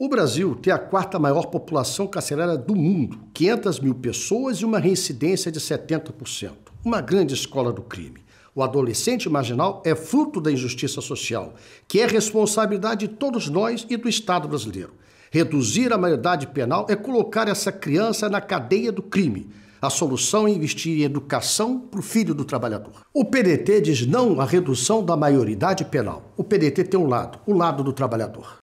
O Brasil tem a quarta maior população carcerária do mundo, 500 mil pessoas e uma reincidência de 70%. Uma grande escola do crime. O adolescente marginal é fruto da injustiça social, que é responsabilidade de todos nós e do Estado brasileiro. Reduzir a maioridade penal é colocar essa criança na cadeia do crime. A solução é investir em educação para o filho do trabalhador. O PDT diz não à redução da maioridade penal. O PDT tem um lado, o lado do trabalhador.